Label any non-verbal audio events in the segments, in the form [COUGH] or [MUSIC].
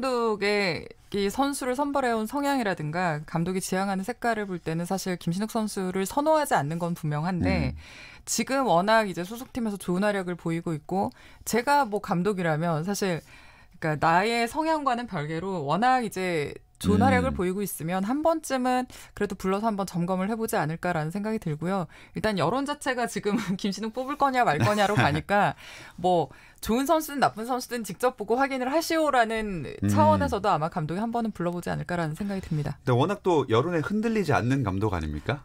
감독의 선수를 선발해온 성향이라든가 감독이 지향하는 색깔을 볼 때는 사실 김신욱 선수를 선호하지 않는 건 분명한데 음. 지금 워낙 이제 소속팀에서 좋은 활약을 보이고 있고 제가 뭐 감독이라면 사실 그러니까 나의 성향과는 별개로 워낙 이제 조나력을 음. 보이고 있으면 한 번쯤은 그래도 불러서 한번 점검을 해보지 않을까라는 생각이 들고요. 일단 여론 자체가 지금 [LAUGHS] 김신욱 뽑을 거냐 말 거냐로 [LAUGHS] 가니까 뭐 좋은 선수든 나쁜 선수든 직접 보고 확인을 하시오라는 음. 차원에서도 아마 감독이 한 번은 불러보지 않을까라는 생각이 듭니다. 근데 워낙 또 여론에 흔들리지 않는 감독 아닙니까?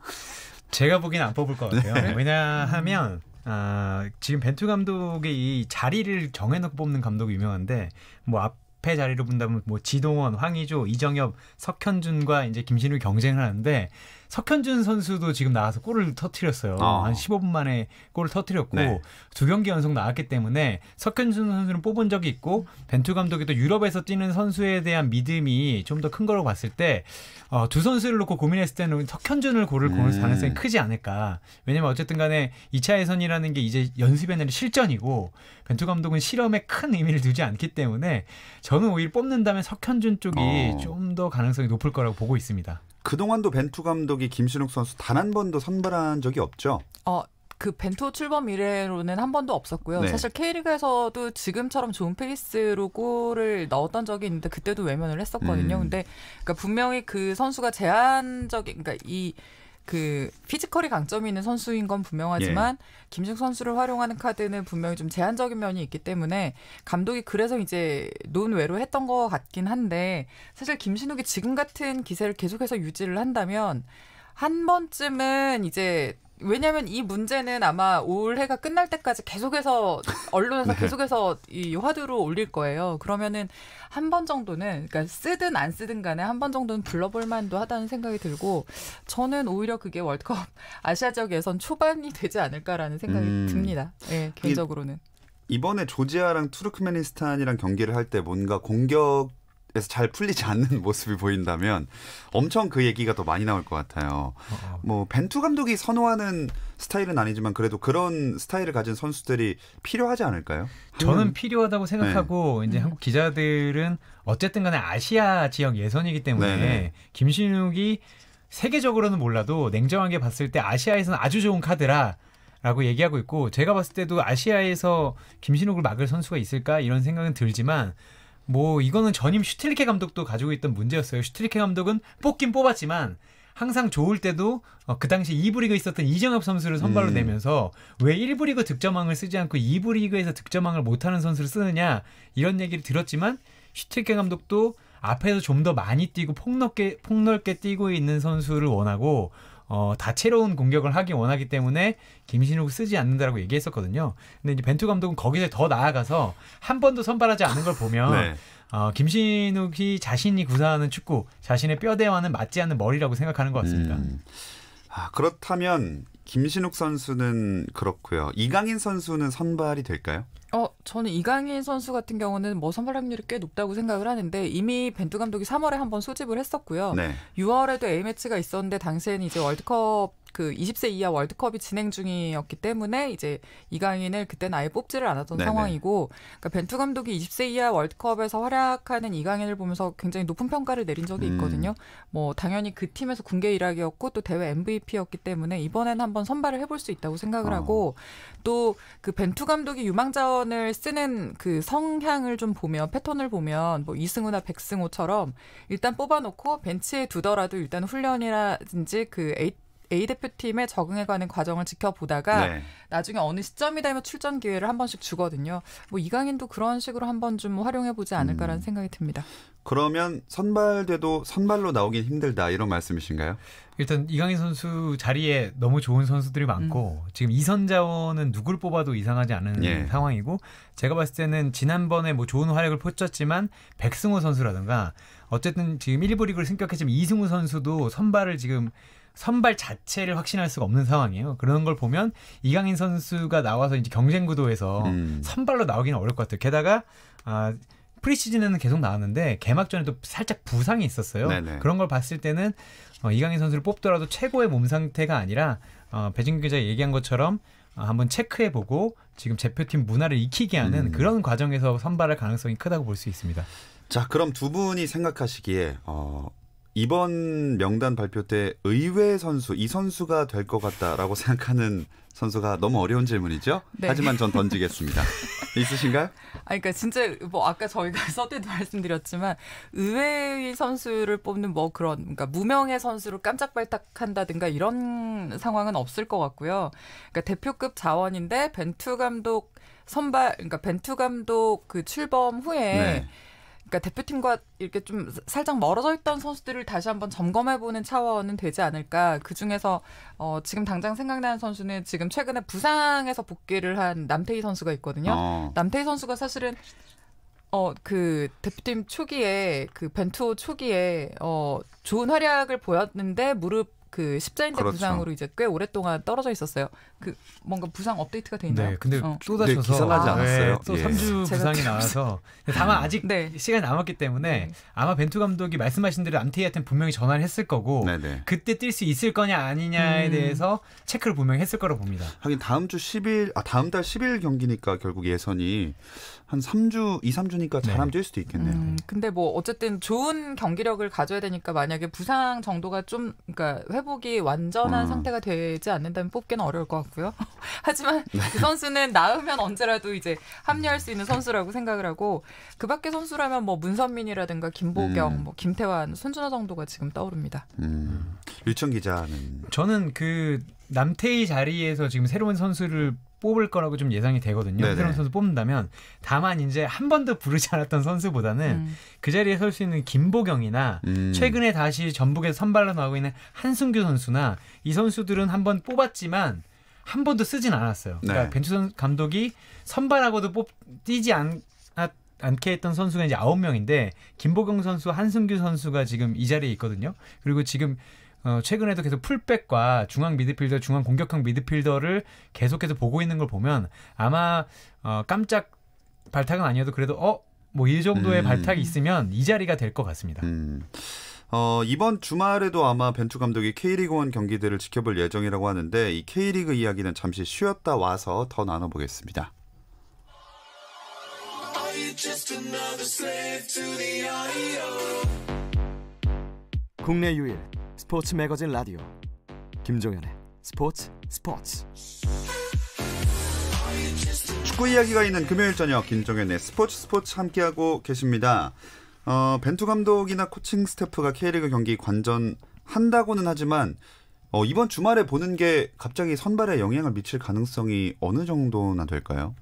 제가 보기엔 안 뽑을 것 같아요. 네. 왜냐하면 아, 지금 벤투 감독의 이 자리를 정해놓고 뽑는 감독이 유명한데 뭐앞 앞에 자리를 본다면 뭐 지동원, 황의조, 이정엽, 석현준과 이제 김신우 경쟁을 하는데 석현준 선수도 지금 나와서 골을 터트렸어요. 어. 아. 한 15분 만에 골을 터트렸고 네. 두 경기 연속 나왔기 때문에 석현준 선수는 뽑은 적이 있고 벤투 감독이 또 유럽에서 뛰는 선수에 대한 믿음이 좀 더 큰 거로 봤을 때두 어, 선수를 놓고 고민했을 때는 석현준을 골을 고를 음. 가능성이 크지 않을까. 왜냐면 어쨌든 간에 2차 예선이라는 게 이제 연습이 아니라 실전이고 벤투 감독은 실험에 큰 의미를 두지 않기 때문에 저는 오히려 뽑는다면 석현준 쪽이 어. 좀더 가능성이 높을 거라고 보고 있습니다. 그동안도 벤투 감독이 김신욱 선수 단 한 번도 선발한 적이 없죠. 어, 그 벤투 출범 이래로는 한 번도 없었고요. 네. 사실 K리그에서도 지금처럼 좋은 페이스로 골을 넣었던 적이 있는데 그때도 외면을 했었거든요. 음. 근데 그러니까 분명히 그 선수가 제한적인 그러니까 이그 피지컬이 강점이 있는 선수인 건 분명하지만 예. 김식 선수를 활용하는 카드는 분명히 좀 제한적인 면이 있기 때문에 감독이 그래서 이제 논외로 했던 것 같긴 한데 사실 김신욱이 지금 같은 기세를 계속해서 유지를 한다면 한 번쯤은 이제 왜냐하면 이 문제는 아마 올해가 끝날 때까지 계속해서 언론에서 네. 계속해서 이 화두로 올릴 거예요. 그러면은 한 번 정도는 그러니까 쓰든 안 쓰든 간에 한 번 정도는 불러볼 만도 하다는 생각이 들고 저는 오히려 그게 월드컵 [LAUGHS] 아시아 지역 예선 초반이 되지 않을까라는 생각이 음. 듭니다. 예, 개인적으로는. 이번에 조지아랑 투르크메니스탄이랑 경기를 할 때 뭔가 공격 에서 잘 풀리지 않는 [LAUGHS] 모습이 보인다면 엄청 그 얘기가 더 많이 나올 것 같아요. 어, 어. 뭐 벤투 감독이 선호하는 스타일은 아니지만 그래도 그런 스타일을 가진 선수들이 필요하지 않을까요? 저는 음. 필요하다고 생각하고 네. 이제 음. 한국 기자들은 어쨌든 간에 아시아 지역 예선이기 때문에 네, 네. 김신욱이 세계적으로는 몰라도 냉정하게 봤을 때 아시아에서는 아주 좋은 카드라 라고 얘기하고 있고 제가 봤을 때도 아시아에서 김신욱을 막을 선수가 있을까 이런 생각은 들지만 뭐 이거는 전임 슈틸리케 감독도 가지고 있던 문제였어요. 슈틸리케 감독은 뽑긴 뽑았지만 항상 좋을 때도 어, 그 당시 2부 리그 에 있었던 이정엽 선수를 선발로 음. 내면서 왜 1부 리그 득점왕을 쓰지 않고 2부 리그에서 득점왕을 못하는 선수를 쓰느냐 이런 얘기를 들었지만 슈틸케 감독도 앞에서 좀 더 많이 뛰고 폭넓게 폭넓게 뛰고 있는 선수를 원하고 어, 다채로운 공격을 하기 원하기 때문에 김신욱을 쓰지 않는다라고 얘기했었거든요. 근데 이제 벤투 감독은 거기서 더 나아가서 한 번도 선발하지 않은 걸 보면 네. 어, 김신욱이 자신이 구사하는 축구, 자신의 뼈대와는 맞지 않는 머리라고 생각하는 것 같습니다. 음. 아, 그렇다면 김신욱 선수는 그렇고요. 이강인 선수는 선발이 될까요? 어, 저는 이강인 선수 같은 경우는 뭐 선발 확률이 꽤 높다고 생각을 하는데 이미 벤투 감독이 3월에 한번 소집을 했었고요. 네. 6월에도 A매치가 있었는데 당시에는 이제 월드컵 그 20세 이하 월드컵이 진행 중이었기 때문에 이제 이강인을 그때는 아예 뽑지를 않았던 네네. 상황이고 그러니까 벤투 감독이 20세 이하 월드컵에서 활약하는 이강인을 보면서 굉장히 높은 평가를 내린 적이 음. 있거든요. 음. 뭐 당연히 그 팀에서 군계 일학이었고 또 대회 MVP였기 때문에 이번엔 한번 선발을 해볼 수 있다고 생각을 어. 하고 또 그 벤투 감독이 유망자원을 쓰는 그 성향을 좀 보면 패턴을 보면 뭐 이승우나 백승호처럼 일단 뽑아놓고 벤치에 두더라도 일단 훈련이라든지 그 에이 트 A 대표팀에 적응해가는 과정을 지켜보다가 네. 나중에 어느 시점이 되면 출전 기회를 한 번씩 주거든요. 뭐 이강인도 그런 식으로 한 번 좀 활용해 보지 음. 않을까라는 음. 생각이 듭니다. 그러면 선발돼도 선발로 나오긴 힘들다 이런 말씀이신가요? 일단 이강인 선수 자리에 너무 좋은 선수들이 많고 음. 지금 이선 자원은 누굴 뽑아도 이상하지 않은 예. 상황이고 제가 봤을 때는 지난번에 뭐 좋은 활약을 펼쳤지만 백승호 선수라든가 어쨌든 지금 1부 리그를 승격했지만 이승우 선수도 선발을 지금 선발 자체를 확신할 수가 없는 상황이에요. 그런 걸 보면 이강인 선수가 나와서 이제 경쟁 구도에서 음. 선발로 나오기는 어려울 것 같아요. 게다가 아 프리시즌에는 계속 나왔는데 개막전에도 살짝 부상이 있었어요. 네네. 그런 걸 봤을 때는 어, 이강인 선수를 뽑더라도 최고의 몸 상태가 아니라 어, 배진규 기자 얘기한 것처럼 어, 한번 체크해보고 지금 대표팀 문화를 익히게 하는 음. 그런 과정에서 선발할 가능성이 크다고 볼 수 있습니다. 자, 그럼 두 분이 생각하시기에 어, 이번 명단 발표 때 의외의 선수 이 선수가 될 것 같다라고 [LAUGHS] 생각하는 선수가 너무 어려운 질문이죠. 네. 하지만 전 던지겠습니다. [LAUGHS] 있으신가요? 아, 그러니까 진짜 뭐 아까 저희가 [LAUGHS] 서때도 말씀드렸지만 의외의 선수를 뽑는 뭐 그런 그러니까 무명의 선수로 깜짝발탁한다든가 이런 상황은 없을 것 같고요. 그러니까 대표급 자원인데 벤투 감독 선발 그러니까 벤투 감독 그 출범 후에. 네. 그러니까 대표팀과 이렇게 좀 살짝 멀어져 있던 선수들을 다시 한번 점검해보는 차원은 되지 않을까. 그 중에서 어, 지금 당장 생각나는 선수는 지금 최근에 부상에서 복귀를 한 남태희 선수가 있거든요. 어. 남태희 선수가 사실은 어, 그 대표팀 초기에 그 벤투 초기에 어, 좋은 활약을 보였는데 무릎 그 십자인대 그렇죠. 부상으로 이제 꽤 오랫동안 떨어져 있었어요. 그 뭔가 부상 업데이트가 돼 있나요? 네, 근데 어. 쏟아져서 네, 기사나지 않았어요. 아, 네, 또 예. 3주 부상이 나와서 [LAUGHS] 다만 아직 네. 시간이 남았기 때문에 네. 아마 벤투 감독이 말씀하신 대로 안테이한테는 분명히 전화를 했을 거고 네네. 네. 그때 뛸 수 있을 거냐 아니냐에 음. 대해서 체크를 분명히 했을 거라고 봅니다. 하긴 다음 주 10일 아 다음 달 10일 경기니까 결국 예선이 한 3주 2, 3주니까 잘하면 뛸 수도 있겠네요. 음, 근데 뭐 어쨌든 좋은 경기력을 가져야 되니까 만약에 부상 정도가 좀 그러니까 회복이 완전한 음. 상태가 되지 않는다면 뽑기는 어려울 것 같고 같고요. [LAUGHS] 하지만 네. 그 선수는 나으면 언제라도 이제 합류할 수 있는 선수라고 생각을 하고 그밖에 선수라면 뭐 문선민이라든가 김보경, 음. 뭐 김태환, 손준호 정도가 지금 떠오릅니다. 음. 류청 기자는 저는 그 남태희 자리에서 지금 새로운 선수를 뽑을 거라고 좀 예상이 되거든요. 새로운 선수 뽑는다면 다만 이제 한 번도 부르지 않았던 선수보다는 음. 그 자리에 설 수 있는 김보경이나 음. 최근에 다시 전북에서 선발로 나오고 있는 한승규 선수나 이 선수들은 한번 뽑았지만 한 번도 쓰진 않았어요. 그러니까 네. 벤투 감독이 선발하고도 뽑 뛰지 않, 않게 했던 선수가 이제 아홉 명인데 김보경 선수, 한승규 선수가 지금 이 자리에 있거든요. 그리고 지금 어, 최근에도 계속 풀백과 중앙 미드필더, 중앙 공격형 미드필더를 계속해서 보고 있는 걸 보면 아마 어, 깜짝 발탁은 아니어도 그래도 어? 뭐 이 정도의 음. 발탁이 있으면 이 자리가 될 것 같습니다. 음. 어, 이번 주말에도 아마 벤투 감독이 K리그원 경기들을 지켜볼 예정이라고 하는데 이 K리그 이야기는 잠시 쉬었다 와서 더 나눠보겠습니다. 국내 유일 스포츠 매거진 라디오 김종현의 스포츠 스포츠 축구 이야기가 있는 금요일 저녁 김종현의 스포츠 스포츠 함께하고 계십니다. 어, 벤투 감독이나 코칭 스태프가 K리그 경기 관전한다고는 하지만 어, 이번 주말에 보는 게 갑자기 선발에 영향을 미칠 가능성이 어느 정도나 될까요?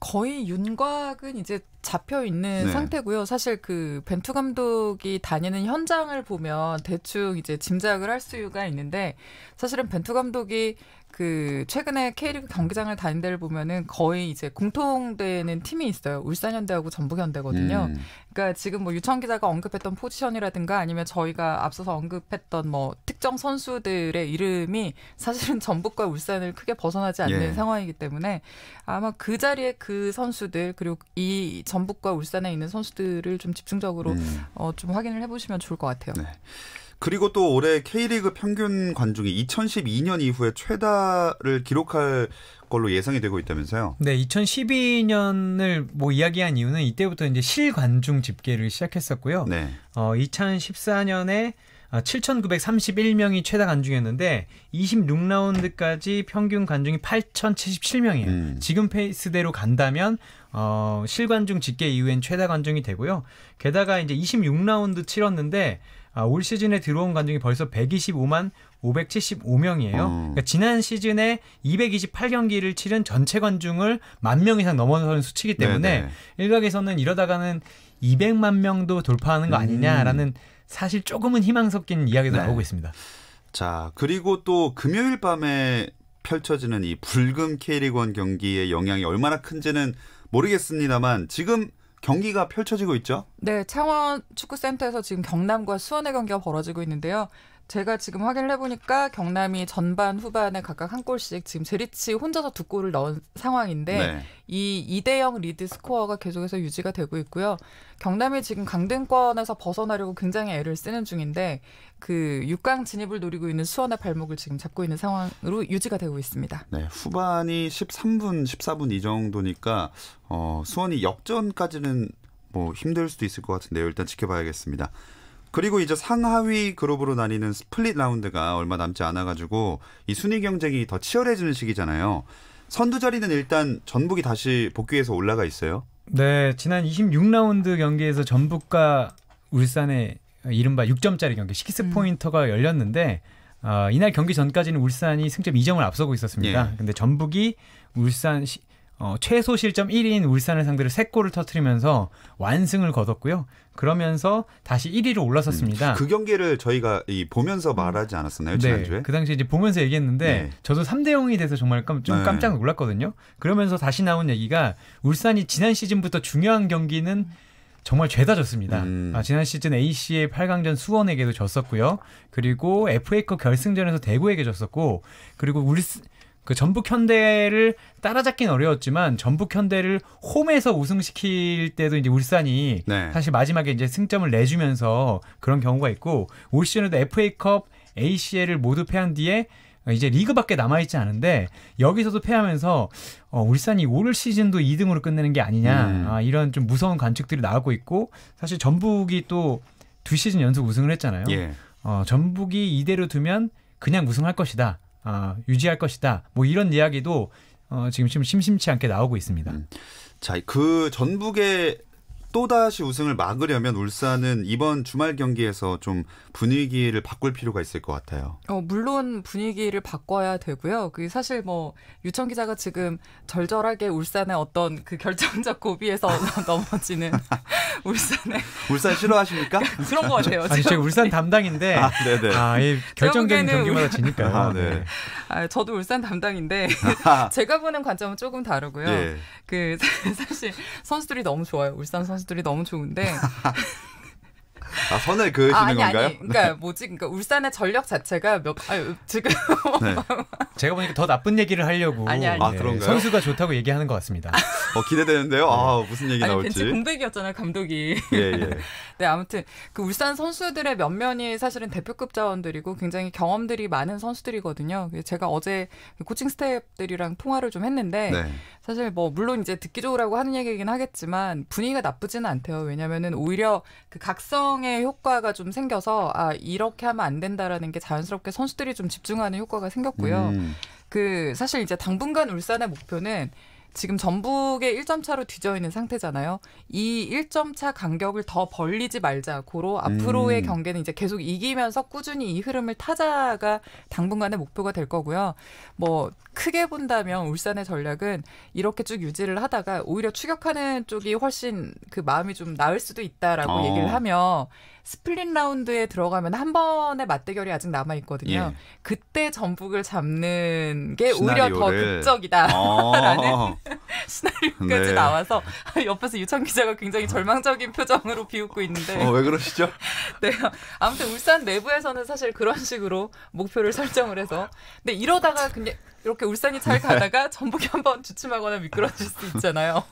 거의 윤곽은 이제 잡혀 있는 네. 상태고요. 사실 그 벤투 감독이 다니는 현장을 보면 대충 이제 짐작을 할 수가 있는데 사실은 벤투 감독이 그 최근에 K리그 경기장을 다닌 데를 보면은 거의 이제 공통되는 팀이 있어요. 울산현대하고 전북현대거든요. 음. 그러니까 지금 뭐 유청 기자가 언급했던 포지션이라든가 아니면 저희가 앞서서 언급했던 뭐 특정 선수들의 이름이 사실은 전북과 울산을 크게 벗어나지 않는 예. 상황이기 때문에 아마 그 자리에 그 선수들 그리고 이 전북과 울산에 있는 선수들을 좀 집중적으로 음. 어, 좀 확인을 해보시면 좋을 것 같아요. 네. 그리고 또 올해 K리그 평균 관중이 2012년 이후에 최다를 기록할 걸로 예상이 되고 있다면서요? 네, 2012년을 뭐 이야기한 이유는 이때부터 이제 실관중 집계를 시작했었고요. 네. 어, 2014년에 7,931명이 어, 최다 관중이었는데 26라운드까지 평균 관중이 8,077명이에요. 음. 지금 페이스대로 간다면 어, 실관중 집계 이후엔 최다 관중이 되고요. 게다가 이제 26라운드 치렀는데 아, 올 시즌에 들어온 관중이 벌써 125만 575명이에요. 음. 그러니까 지난 시즌에 228경기를 치른 전체 관중을 만 명 이상 넘어서는 수치이기 때문에 네네. 네. 일각에서는 이러다가는 200만 명도 돌파하는 거 음. 아니냐라는 음. 사실 조금은 희망 섞인 이야기도 네. 나오고 있습니다. 자, 그리고 또 금요일 밤에 펼쳐지는 이 붉은 K리그원 경기의 영향이 얼마나 큰지는 모르겠습니다만 지금 경기가 펼쳐지고 있죠? 네, 창원 축구센터에서 지금 경남과 수원의 경기가 벌어지고 있는데요. 제가 지금 확인을 해보니까 경남이 전반 후반에 각각 한 골씩 지금 제리치 혼자서 두 골을 넣은 상황인데 네. 이 2대0 리드 스코어가 계속해서 유지가 되고 있고요. 경남이 지금 강등권에서 벗어나려고 굉장히 애를 쓰는 중인데 그 6강 진입을 노리고 있는 수원의 발목을 지금 잡고 있는 상황으로 유지가 되고 있습니다. 네, 후반이 13분, 14분 이 정도니까 어, 수원이 역전까지는 뭐 힘들 수도 있을 것 같은데요. 일단 지켜봐야겠습니다. 그리고 이제 상하위 그룹으로 나뉘는 스플릿 라운드가 얼마 남지 않아가지고 이 순위 경쟁이 더 치열해지는 시기잖아요. 선두 자리는 일단 전북이 다시 복귀해서 올라가 있어요. 네, 지난 26라운드 경기에서 전북과 울산의 이른바 6점짜리 경기 시키스 음. 포인터가 음. 열렸는데 어, 이날 경기 전까지는 울산이 승점 2점을 앞서고 있었습니다. 예. 근데 전북이 울산 시, 어, 최소 실점 1위인 울산을 상대로 3골을 터트리면서 완승을 거뒀고요. 그러면서 다시 1위로 올라섰습니다. 음, 그 경기를 저희가 이 보면서 음. 말하지 않았었나요? 네, 지난주에? 네, 그 당시에 이제 보면서 얘기했는데 네. 저도 3대 0이 돼서 정말 깜, 좀 네. 깜짝 놀랐거든요. 그러면서 다시 나온 얘기가 울산이 지난 시즌부터 중요한 경기는 정말 죄다 졌습니다. 음. 아, 지난 시즌 ACL 8강전 수원에게도 졌었고요. 그리고 FA컵 결승전에서 대구에게 졌었고 그리고 울산 그 전북 현대를 따라잡긴 어려웠지만 전북 현대를 홈에서 우승시킬 때도 이제 울산이 네. 사실 마지막에 이제 승점을 내주면서 그런 경우가 있고 올 시즌에도 FA컵, ACL을 모두 패한 뒤에 이제 리그밖에 남아있지 않은데 여기서도 패하면서 어, 울산이 올 시즌도 2등으로 끝내는 게 아니냐 음. 아, 이런 좀 무서운 관측들이 나오고 있고 사실 전북이 또 두 시즌 연속 우승을 했잖아요. 예. 어, 전북이 이대로 두면 그냥 우승할 것이다. 어, 유지할 것이다. 뭐 이런 이야기도 어, 지금 심심치 않게 나오고 있습니다. 음. 자, 그 전북의 또다시 우승을 막으려면 울산은 이번 주말 경기에서 좀 분위기를 바꿀 필요가 있을 것 같아요. 어, 물론 분위기를 바꿔야 되고요. 그 사실 뭐 유청 기자가 지금 절절하게 울산의 어떤 그 결정적 고비에서 [LAUGHS] 넘어지는 [LAUGHS] 울산의 울산 싫어하십니까? [LAUGHS] 그런 것 같아요. 아니, 제가 울산 담당인데 아, 네네. 아, 예, 결정적인 경기마다 지니까 아, 네. 아, 저도 울산 담당인데 제가 보는 관점은 조금 다르고요. 예. 그 사실 선수들이 너무 좋아요. 울산 선수 가수들이 너무 좋은데 [LAUGHS] 아 선을 그으시는 아, 아니, 건가요? 아니, 그러니까 네. 뭐지? 그러니까 울산의 전력 자체가 몇아 지금 [LAUGHS] 네. 제가 보니까 더 나쁜 얘기를 하려고 아니, 아니. 아, 그런가요? 네, 선수가 좋다고 얘기하는 것 같습니다. [LAUGHS] 어 기대되는데요. 아 무슨 얘기 아니, 나올지. 벤치 공백이었잖아요 감독이. 예, 예. [LAUGHS] 네 아무튼 그 울산 선수들의 몇 면이 사실은 대표급 자원들이고 굉장히 경험들이 많은 선수들이거든요. 제가 어제 코칭 스태프들이랑 통화를 좀 했는데 네. 사실 뭐 물론 이제 듣기 좋으라고 하는 얘기긴 하겠지만 분위기가 나쁘지는 않대요. 왜냐면은 오히려 그 각성 부정의 효과가 좀 생겨서 아 이렇게 하면 안 된다라는 게 자연스럽게 선수들이 좀 집중하는 효과가 생겼고요. 음. 그 사실 이제 당분간 울산의 목표는 지금 전북의 1점 차로 뒤져 있는 상태잖아요. 이 1점 차 간격을 더 벌리지 말자. 고로 앞으로의 음. 경기는 이제 계속 이기면서 꾸준히 이 흐름을 타자가 당분간의 목표가 될 거고요. 뭐 크게 본다면 울산의 전략은 이렇게 쭉 유지를 하다가 오히려 추격하는 쪽이 훨씬 그 마음이 좀 나을 수도 있다라고 어. 얘기를 하며 스플릿 라운드에 들어가면 한 번의 맞대결이 아직 남아 있거든요. 예. 그때 전북을 잡는 게 시나리오를. 오히려 더 극적이다라는 어. [LAUGHS] 시나리오까지 [LAUGHS] 네. 나와서 [LAUGHS] 옆에서 유창 기자가 굉장히 절망적인 표정으로 비웃고 있는데. 어, 왜 그러시죠? [LAUGHS] 네. 아무튼 울산 내부에서는 사실 그런 식으로 목표를 설정을 해서. 근데 이러다가 그냥 이렇게 울산이 잘 네. 가다가 전북이 한번 주춤하거나 미끄러질 수 있잖아요.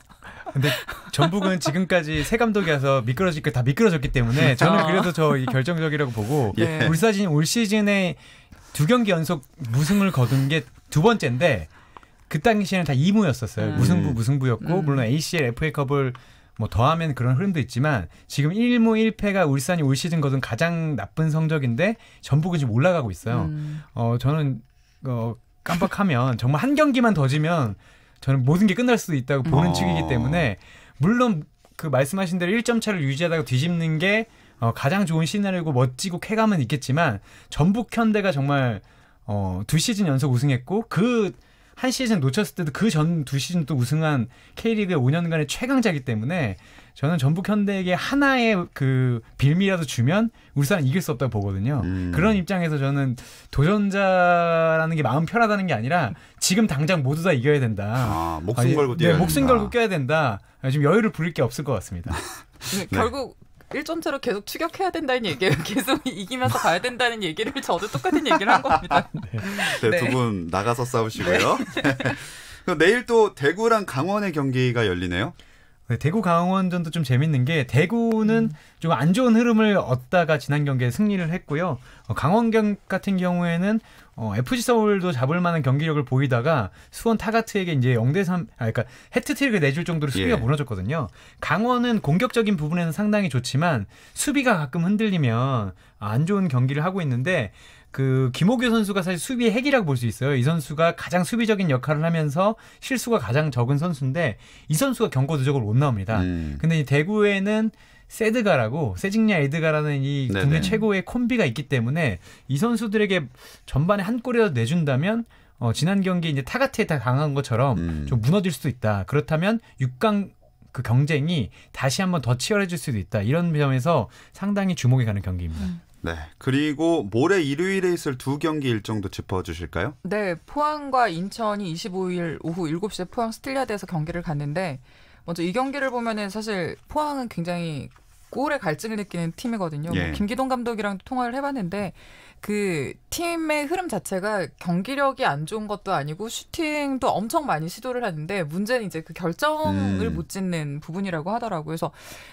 근데 전북은 지금까지 새감독이와서 미끄러질 게다 미끄러졌기 때문에 저는 아. 그래도 저 결정적이라고 보고 예. 네. 울산이 올 시즌에 두 경기 연속 무승을 거둔 게 두 번째인데 그 당시에는 다 2무였었어요. 음. 무승부 무승부였고 음. 물론 ACL FA컵을 뭐 더하면 그런 흐름도 있지만 지금 1무 1패가 울산이 올 시즌 거둔 가장 나쁜 성적인데 전북은 지금 올라가고 있어요. 음. 어 저는 어 깜빡하면 [LAUGHS] 정말 한 경기만 더 지면 저는 모든 게 끝날 수도 있다고 보는 어. 측이기 때문에 물론 그 말씀하신 대로 1점 차를 유지하다가 뒤집는 게 어, 가장 좋은 시나리오고 멋지고 쾌감은 있겠지만 전북 현대가 정말 어, 두 시즌 연속 우승했고 그한 시즌 놓쳤을 때도 그 전 두 시즌 또 우승한 K리그의 5년간의 최강자이기 때문에 저는 전북 현대에게 하나의 그 빌미라도 주면 울산 이길 수 없다고 보거든요. 음. 그런 입장에서 저는 도전자라는 게 마음 편하다는 게 아니라 지금 당장 모두 다 이겨야 된다. 아, 목숨 걸고 아, 네, 목숨 걸고 껴야 된다. 지금 여유를 부릴 게 없을 것 같습니다. [LAUGHS] 네. 결국 일점차로 계속 추격해야 된다는 얘기를 [LAUGHS] 계속 이기면서 가야 된다는 얘기를 저도 똑같은 얘기를 한 겁니다. [LAUGHS] 네, 네, 네. 두분 나가서 싸우시고요. [LAUGHS] 그 내일 또 대구랑 강원의 경기가 열리네요. 네, 대구 강원전도 좀 재밌는 게 대구는 음. 좀안 좋은 흐름을 얻다가 지난 경기에 승리를 했고요. 어, 강원경 같은 경우에는 어, FG 서울도 잡을 만한 경기력을 보이다가 수원 타가트에게 이제 0대 3 아, 그러니까 해트트릭을 내줄 정도로 수비가 예. 무너졌거든요. 강원은 공격적인 부분에는 상당히 좋지만 수비가 가끔 흔들리면 안 좋은 경기를 하고 있는데 그 김호규 선수가 사실 수비의 핵이라고 볼 수 있어요. 이 선수가 가장 수비적인 역할을 하면서 실수가 가장 적은 선수인데 이 선수가 경고 누적으로 못 나옵니다. 음. 근데 이 대구에는 세드가라고 세징야 에드가라는 이 네네. 최고의 콤비가 있기 때문에 이 선수들에게 전반에 한 골이라도 내준다면 어, 지난 경기 이제 타가트에 다 강한 것처럼 음. 좀 무너질 수도 있다. 그렇다면 6강 그 경쟁이 다시 한번 더 치열해질 수도 있다. 이런 점에서 상당히 주목이 가는 경기입니다. 음. 네. 그리고 모레 일요일에 있을 두 경기 일정도 짚어주실까요? 네. 포항과 인천이 25일 오후 7시에 포항 스틸리아드에서 경기를 갔는데 먼저 이 경기를 보면은 사실 포항은 굉장히 오래 갈증을 느끼는 팀이거든요. 뭐 예. 김기동 감독이랑 통화를 해봤는데 그 팀의 흐름 자체가 경기력이 안 좋은 것도 아니고 슈팅도 엄청 많이 시도를 하는데 문제는 이제 그 결정을 음. 못 짓는 부분이라고 하더라고요. 그래서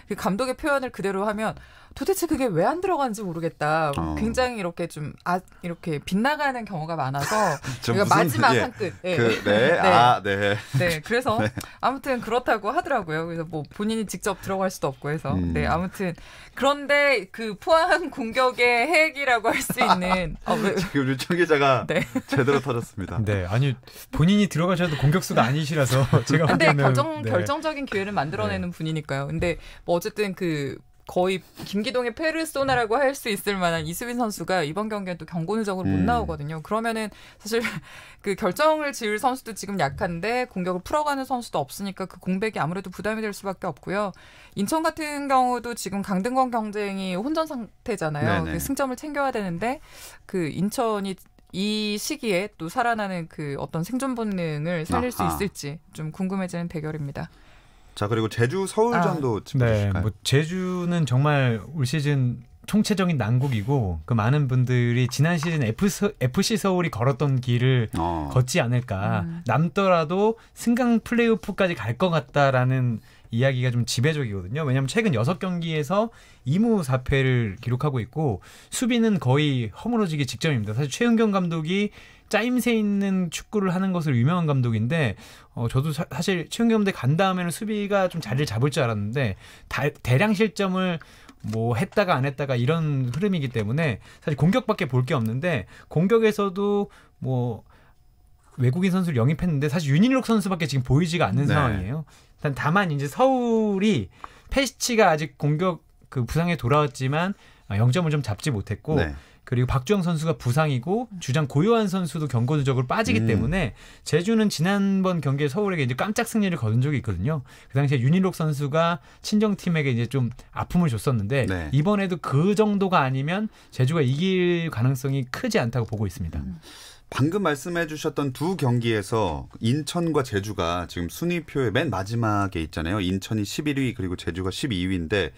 그 감독의 표현을 그대로 하면 도대체 그게 왜 안 들어가는지 모르겠다. 어. 굉장히 이렇게 좀 아, 이렇게 빗나가는 경우가 많아서 그러니까 [LAUGHS] 무슨, 마지막 예. 한 끝. 네. 그, 네. [LAUGHS] 네. 아, 네. 네. 그래서 [LAUGHS] 네. 아무튼 그렇다고 하더라고요. 그래서 뭐 본인이 직접 들어갈 수도 없고 해서 음. 네 아무튼. 아무튼 그런데 그 포항 공격의 핵이라고 할 수 있는 아, [LAUGHS] 왜, 지금 유청 기자가 [LAUGHS] 네. 제대로 터졌습니다. 네, 아니 본인이 들어가셔도 공격수가 아니시라서 [LAUGHS] 제가 근데 확면 결정 네. 결정적인 기회를 만들어내는 네. 분이니까요. 근데 뭐 어쨌든 그 거의 김기동의 페르소나라고 할 수 있을 만한 이수빈 선수가 이번 경기엔 또 경고 누적으로 음. 못 나오거든요. 그러면은 사실 그 결정을 지을 선수도 지금 약한데 공격을 풀어가는 선수도 없으니까 그 공백이 아무래도 부담이 될 수밖에 없고요. 인천 같은 경우도 지금 강등권 경쟁이 혼전 상태잖아요. 그 승점을 챙겨야 되는데 그 인천이 이 시기에 또 살아나는 그 어떤 생존 본능을 살릴 아하. 수 있을지 좀 궁금해지는 대결입니다. 자 그리고 제주 서울전도 아, 짚어 네, 뭐 제주는 정말 올 시즌 총체적인 난국이고 그 많은 분들이 지난 시즌 FC 서울이 걸었던 길을 어. 걷지 않을까 음. 남더라도 승강 플레이오프까지 갈 것 같다라는 이야기가 좀 지배적이거든요. 왜냐하면 최근 여섯 경기에서 2무 4패를 기록하고 있고 수비는 거의 허물어지기 직전입니다. 사실 최은경 감독이 짜임새 있는 축구를 하는 것을 유명한 감독인데 어, 저도 사, 실 최은경대 간 다음에는 수비가 좀 자리를 잡을 줄 알았는데 다, 대량 실점을 뭐 했다가 안 했다가 이런 흐름이기 때문에 사실 공격밖에 볼 게 없는데 공격에서도 뭐 외국인 선수를 영입했는데 사실 유니록 선수밖에 지금 보이지가 않는 네. 상황이에요. 일단 다만 이제 서울이 페시치가 아직 공격 그 부상에 돌아왔지만 아, 영점을좀 잡지 못했고 네. 그리고 박주영 선수가 부상이고 주장 고요한 선수도 경고 누적으로 빠지기 음. 때문에 제주는 지난번 경기에 서울에게 이제 깜짝 승리를 거둔 적이 있거든요. 그 당시에 윤일록 선수가 친정팀에게 이제 좀 아픔을 줬었는데 네. 이번에도 그 정도가 아니면 제주가 이길 가능성이 크지 않다고 보고 있습니다. 음. 방금 말씀해 주셨던 두 경기에서 인천과 제주가 지금 순위표의 맨 마지막에 있잖아요. 인천이 11위 그리고 제주가 12위인데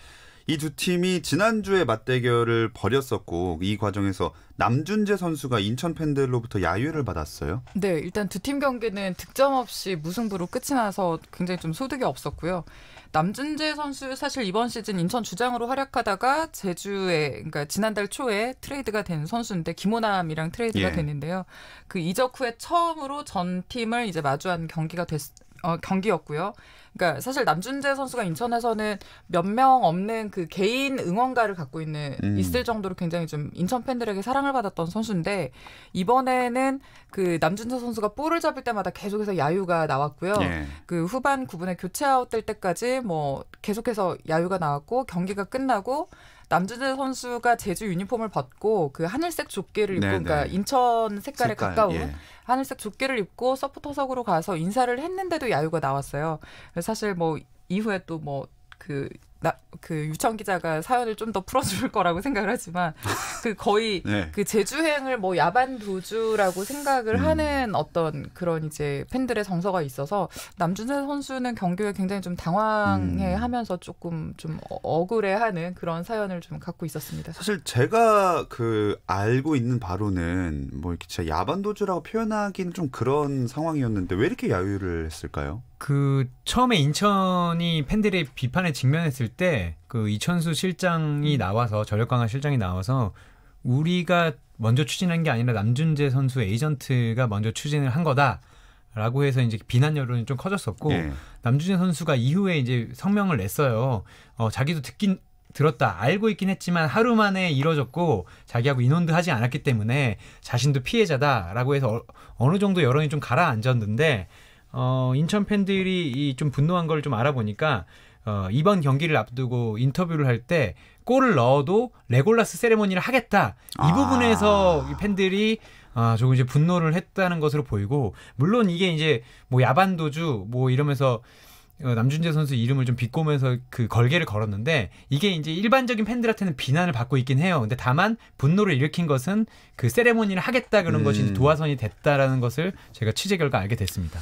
이두 팀이 지난주에 맞대결을 벌였었고 이 과정에서 남준재 선수가 인천 팬들로부터 야유를 받았어요. 네, 일단 두 팀 경기는 득점 없이 무승부로 끝이 나서 굉장히 좀 소득이 없었고요. 남준재 선수 사실 이번 시즌 인천 주장으로 활약하다가 제주에 그러니까 지난달 초에 트레이드가 된 선수인데 김호남이랑 트레이드가 예. 됐는데요. 그 이적 후에 처음으로 전 팀을 이제 마주한 경기가 됐, 어, 경기였고요. 그러니까 사실 남준재 선수가 인천에서는 몇 명 없는 그 개인 응원가를 갖고 있는 음. 있을 정도로 굉장히 좀 인천 팬들에게 사랑을 받았던 선수인데 이번에는 그 남준재 선수가 볼을 잡을 때마다 계속해서 야유가 나왔고요. 예. 그 후반 9분에 교체 아웃될 때까지 뭐 계속해서 야유가 나왔고 경기가 끝나고 남주재 선수가 제주 유니폼을 벗고 그 하늘색 조끼를 입고 그러니까 인천 색깔에 색깔, 가까운 예. 하늘색 조끼를 입고 서포터석으로 가서 인사를 했는데도 야유가 나왔어요. 사실 뭐 이후에 또 뭐 그 나, 그유창 기자가 사연을 좀 더 풀어줄 거라고 생각을 하지만 [LAUGHS] 그 거의 네. 그 제주행을 뭐 야반 도주라고 생각을 음. 하는 어떤 그런 이제 팬들의 정서가 있어서 남준세 선수는 경기에 굉장히 좀 당황해하면서 음. 조금 좀 어, 억울해하는 그런 사연을 좀 갖고 있었습니다. 사실 제가 그 알고 있는 바로는 뭐 이렇게 진짜 야반 도주라고 표현하기는 좀 그런 상황이었는데 왜 이렇게 야유를 했을까요? 그 처음에 인천이 팬들의 비판에 직면했을 때 그 이천수 실장이 음. 나와서 전력 강화 실장이 나와서 우리가 먼저 추진한 게 아니라 남준재 선수 에이전트가 먼저 추진을 한 거다. 라고 해서 이제 비난 여론이 좀 커졌었고 예. 남준재 선수가 이후에 이제 성명을 냈어요. 어, 자기도 듣긴 들었다 알고 있긴 했지만 하루 만에 이뤄졌고 자기하고 인원도 하지 않았기 때문에 자신도 피해자다라고 해서 어, 어느 정도 여론이 좀 가라앉았는데 어, 인천 팬들이 이 좀 분노한 걸 좀 알아보니까 어, 이번 경기를 앞두고 인터뷰를 할 때 골을 넣어도 레골라스 세레모니를 하겠다 이 아. 부분에서 아. 팬들이 아, 조금 이제 분노를 했다는 것으로 보이고 물론 이게 이제 뭐 야반도주 뭐 이러면서 어, 남준재 선수 이름을 좀 비꼬면서 그 걸개를 걸었는데 이게 이제 일반적인 팬들한테는 비난을 받고 있긴 해요. 근데 다만 분노를 일으킨 것은 그 세레모니를 하겠다 그런 음. 것이 도화선이 됐다라는 것을 제가 취재 결과 알게 됐습니다.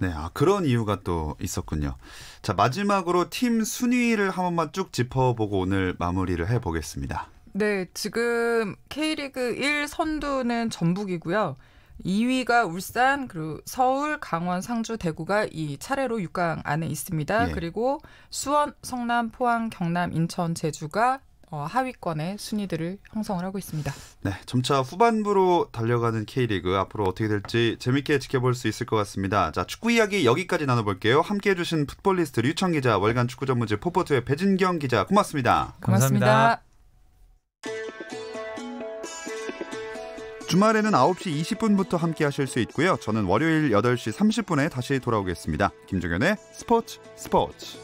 네, 아, 그런 이유가 또 있었군요. 자, 마지막으로 팀 순위를 한 번만 쭉 짚어보고 오늘 마무리를 해보겠습니다. 네, 지금 K리그 1 선두는 전북이고요. 2위가 울산, 그리고 서울, 강원, 상주, 대구가 이 차례로 6강 안에 있습니다. 예. 그리고 수원, 성남, 포항, 경남, 인천, 제주가 어, 하위권의 순위들을 형성을 하고 있습니다. 네, 점차 후반부로 달려가는 K리그 앞으로 어떻게 될지 재밌게 지켜볼 수 있을 것 같습니다. 자, 축구 이야기 여기까지 나눠볼게요. 함께해 주신 풋볼리스트 류청 기자, 월간 축구 전문지 포포트의 배진경 기자 고맙습니다. 감사합니다. 주말에는 9시 20분부터 함께 하실 수 있고요. 저는 월요일 8시 30분에 다시 돌아오겠습니다. 김종현의 스포츠 스포츠.